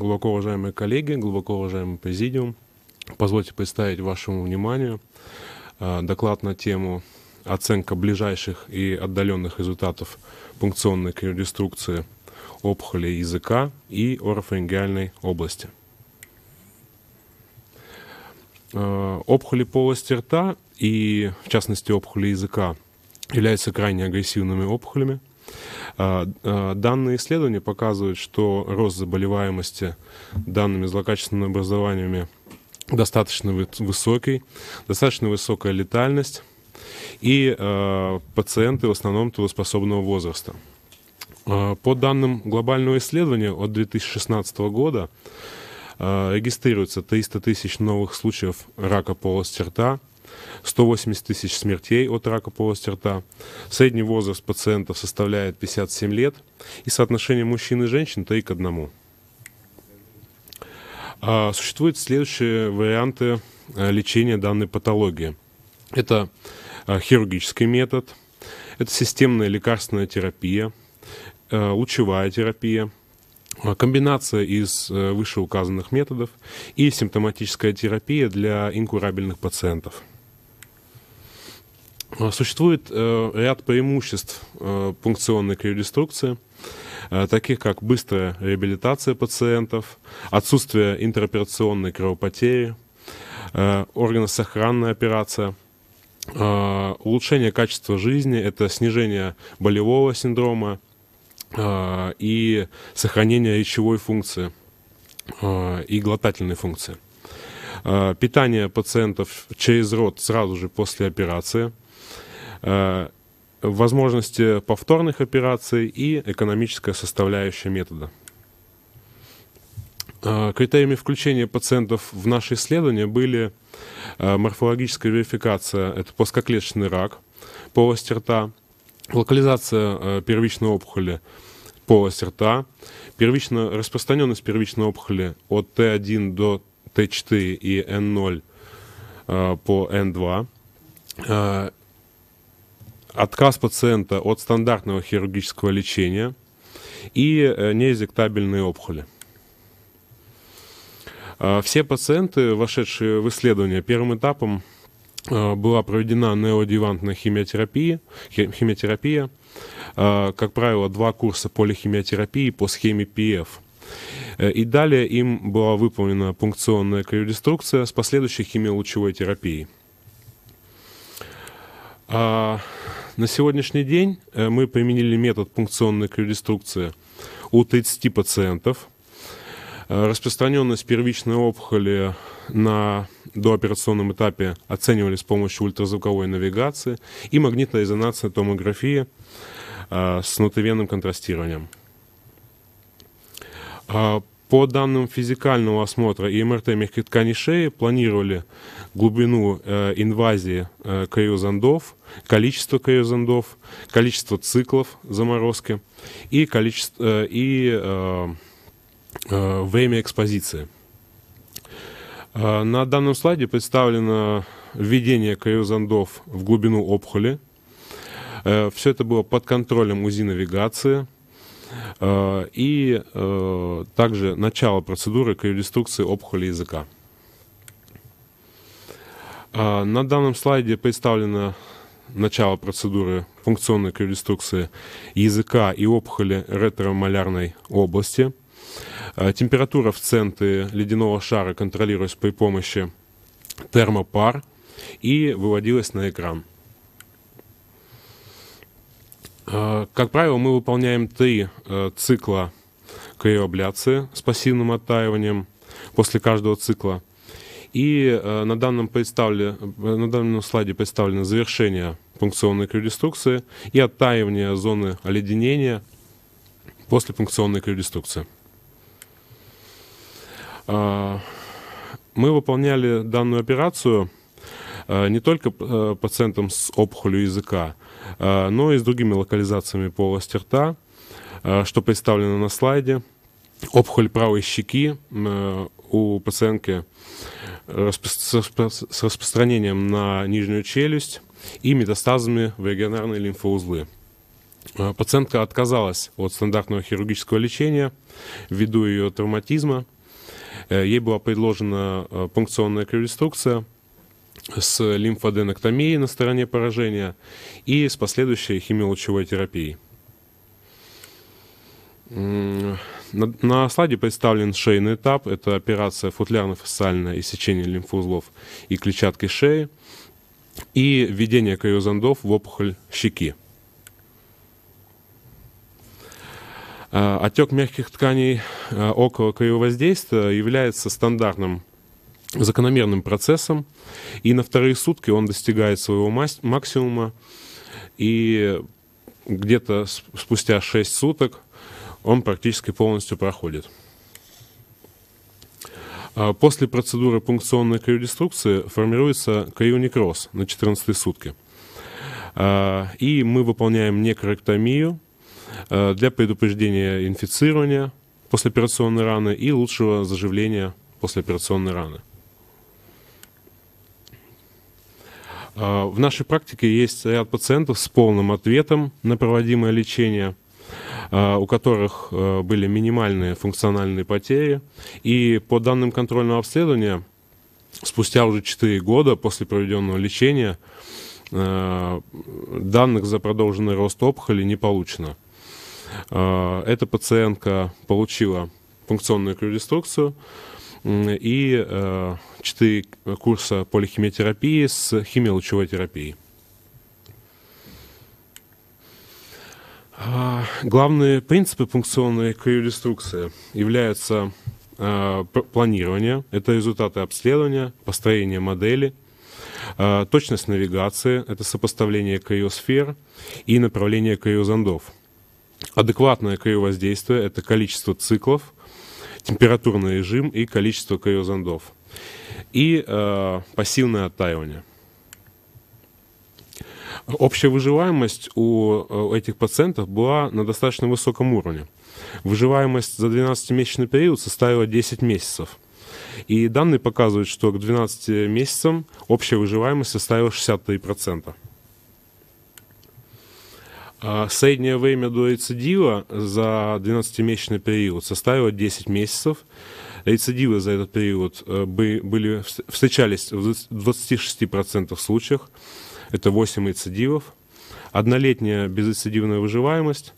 Глубоко уважаемые коллеги, глубоко уважаемый президиум, позвольте представить вашему вниманию э, доклад на тему «Оценка ближайших и отдаленных результатов пункционной криодеструкции опухоли языка и орофарингеальной области». Э, опухоли полости рта и, в частности, опухоли языка являются крайне агрессивными опухолями – а, а, данные исследования показывают, что рост заболеваемости данными злокачественными образованиями достаточно высокий, достаточно высокая летальность и а, пациенты в основном трудоспособного возраста. по данным глобального исследования от 2016 года регистрируется 300 тысяч новых случаев рака полости рта, 180 тысяч смертей от рака полости рта. Средний возраст пациентов составляет 57 лет, и соотношение мужчин и женщин 3 к 1. А, существуют следующие варианты э, лечения данной патологии. Это э, хирургический метод, это системная лекарственная терапия, э, лучевая терапия, комбинация из вышеуказанных методов и симптоматическая терапия для инкурабельных пациентов – Э, существует э, ряд преимуществ э, пункционной криодеструкции, э, таких как быстрая реабилитация пациентов, отсутствие интероперационной кровопотери, э, органосохранная операция э, – улучшение качества жизни, это снижение болевого синдрома э, и сохранение речевой функции э, и глотательной функции. Э, питание пациентов через рот сразу же после операции. Э, возможности повторных операций и экономическая составляющая метода. Э, критериями включения пациентов в наше исследование были э, морфологическая верификация, это плоскоклеточный рак, полости рта, локализация первичной опухоли, полости рта, первично, распространенность первичной опухоли от Т1 до Т4 и Н0 по Н2, отказ пациента от стандартного хирургического лечения и э, неизектабельные опухоли. А, все пациенты, вошедшие в исследование первым этапом, э, была проведена неодевантная химиотерапия, химиотерапия а, как правило, два курса полихимиотерапии по схеме ПФ. Э, и далее им была выполнена пункционная криодеструкция с последующей химиолучевой терапией. А, на сегодняшний день э, мы применили метод пункционной кредеструкции у 30 пациентов. Э, распространенность первичной опухоли на дооперационном этапе оценивали с помощью ультразвуковой навигации и магнитно-резонансной томографии э, с внутривенным контрастированием. А, по данным физикального осмотра и МРТ мягких тканей шеи планировали глубину э, инвазии э, кариозондов, количество кариозондов, количество циклов заморозки и, количество, э, и э, э, время экспозиции. Э, на данном слайде представлено введение кариозондов в глубину опухоли. Э, все это было под контролем УЗИ-навигации – Э, и э, также начало процедуры криодеструкции опухоли языка. Э, на данном слайде представлено начало процедуры функционной криодеструкции языка и опухоли ретромолярной области. Температура в центре ледяного шара контролировалась при помощи термопар и выводилась на экран. Э, как правило, мы выполняем три э, цикла криоабляции с пассивным оттаиванием после каждого цикла. И э, на данном, на данном слайде представлено завершение пункционной криодеструкции и оттаивание зоны оледенения после пункционной криодеструкции. Мы выполняли данную операцию – Э, не только э, пациентам с опухолью языка, э, но и с другими локализациями полости рта, что представлено на слайде. Опухоль правой щеки у пациентки с распространением на нижнюю челюсть и метастазами в регионарные лимфоузлы. Пациентка отказалась от стандартного хирургического лечения ввиду ее травматизма. Ей была предложена пункционная кроводеструкция – с лимфоденоктомией на стороне поражения и с последующей химиолучевой терапией. На, на слайде представлен шейный этап. Это операция футлярно-фасциальное иссечение лимфоузлов и клетчатки шеи и введение криозондов в опухоль щеки. Э, отек мягких тканей э, около краевоздействия является стандартным закономерным процессом, и на вторые сутки он достигает своего максимума, и где-то спустя 6 суток он практически полностью проходит. А после процедуры пункционной криодеструкции формируется крионекроз на 14 сутки. А, и мы выполняем некорректомию а, для предупреждения инфицирования послеоперационной раны и лучшего заживления послеоперационной раны. А, в нашей практике есть ряд пациентов с полным ответом на проводимое лечение, а, у которых э, были минимальные функциональные потери. И по данным контрольного обследования, спустя уже 4 года после проведенного лечения, э, данных за продолженный рост опухоли не получено. А, эта пациентка получила функционную крюдеструкцию, и э, четыре курса полихимиотерапии с химиолучевой терапией. А, главные принципы функционной криодеструкции являются а, планирование, это результаты обследования, построение модели, а, точность навигации, это сопоставление криосфер и направление криозондов. Адекватное криовоздействие – это количество циклов – температурный режим и количество криозондов. И э, пассивное оттаивание. Общая выживаемость у э, этих пациентов была на достаточно высоком уровне. Выживаемость за 12-месячный период составила 10 месяцев. И данные показывают, что к 12 месяцам общая выживаемость составила 63%. А, среднее время до рецидива за 12-месячный период составило 10 месяцев. Рецидивы за этот период э, были, встречались в 26% случаев. Это 8 рецидивов. Однолетняя безрецидивная выживаемость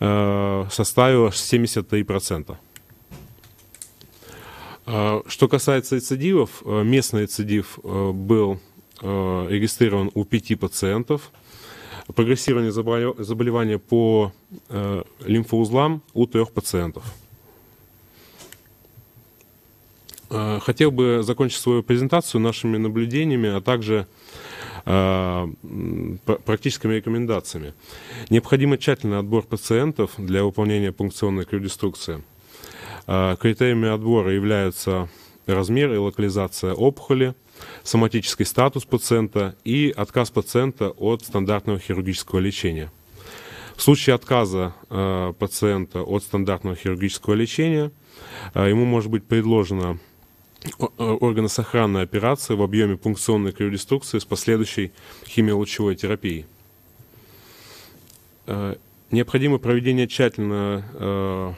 э, составила 73%. А, что касается рецидивов, э, местный рецидив был регистрирован у 5 пациентов – прогрессирование заболевания по э, лимфоузлам у трех пациентов. Э, хотел бы закончить свою презентацию нашими наблюдениями, а также э, практическими рекомендациями. Необходимо тщательный отбор пациентов для выполнения пункционной кардиострукции. Критериями отбора являются размер и локализация опухоли – соматический статус пациента и отказ пациента от стандартного хирургического лечения. В случае отказа э, пациента от стандартного хирургического лечения э, ему может быть предложена э, органосохранная операция в объеме пункционной криодеструкции с последующей химиолучевой терапией. Э, необходимо проведение тщательно э,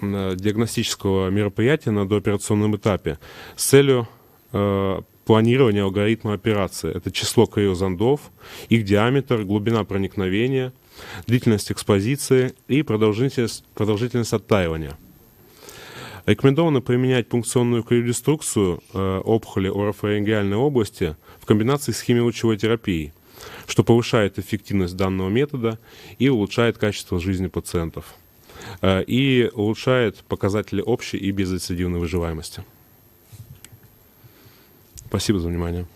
Э, диагностического мероприятия на дооперационном этапе с целью э, планирования алгоритма операции. Это число криозондов, их диаметр, глубина проникновения, длительность экспозиции и продолжительность, продолжительность оттаивания. Рекомендовано применять пункционную криодеструкцию э, опухоли орофарингеальной области в комбинации с химиолучевой терапией, что повышает эффективность данного метода и улучшает качество жизни пациентов. Э, и улучшает показатели общей и безрецидивной выживаемости. Спасибо за внимание.